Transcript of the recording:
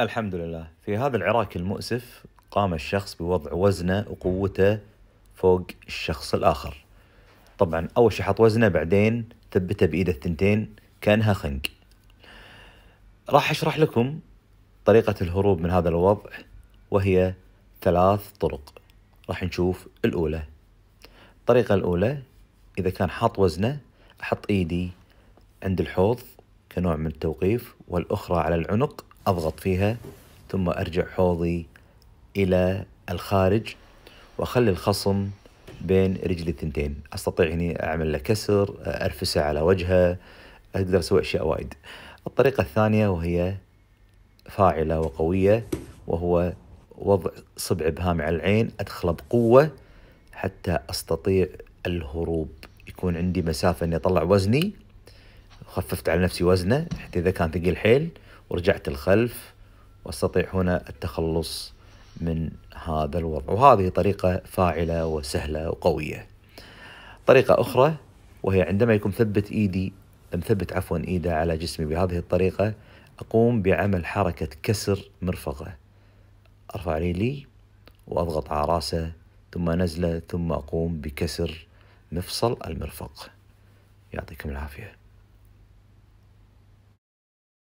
الحمد لله في هذا العراك المؤسف قام الشخص بوضع وزنه وقوته فوق الشخص الآخر طبعا أول شيء حط وزنه بعدين ثبته بإيده الثنتين كأنها خنق راح أشرح لكم طريقة الهروب من هذا الوضع وهي ثلاث طرق راح نشوف الأولى الطريقة الأولى إذا كان حاط وزنه أحط إيدي عند الحوض كنوع من التوقيف والأخرى على العنق أضغط فيها ثم أرجع حوضي إلى الخارج وأخلي الخصم بين رجلي الثنتين أستطيع هني أعمل له كسر أرفسه على وجهه أقدر أسوي أشياء وايد الطريقة الثانية وهي فاعلة وقوية وهو وضع صبع ابهامي على العين ادخله بقوه حتى استطيع الهروب يكون عندي مسافه اني اطلع وزني خففت على نفسي وزنه حتى اذا كان ثقيل حيل ورجعت الخلف واستطيع هنا التخلص من هذا الوضع وهذه طريقة فاعلة وسهلة وقوية طريقة أخرى وهي عندما يكون مثبت إيدي مثبت عفوا إيده على جسمي بهذه الطريقة أقوم بعمل حركة كسر مرفقة أرفع رجلي وأضغط على راسه ثم أنزله ثم أقوم بكسر مفصل المرفق يعطيكم العافيه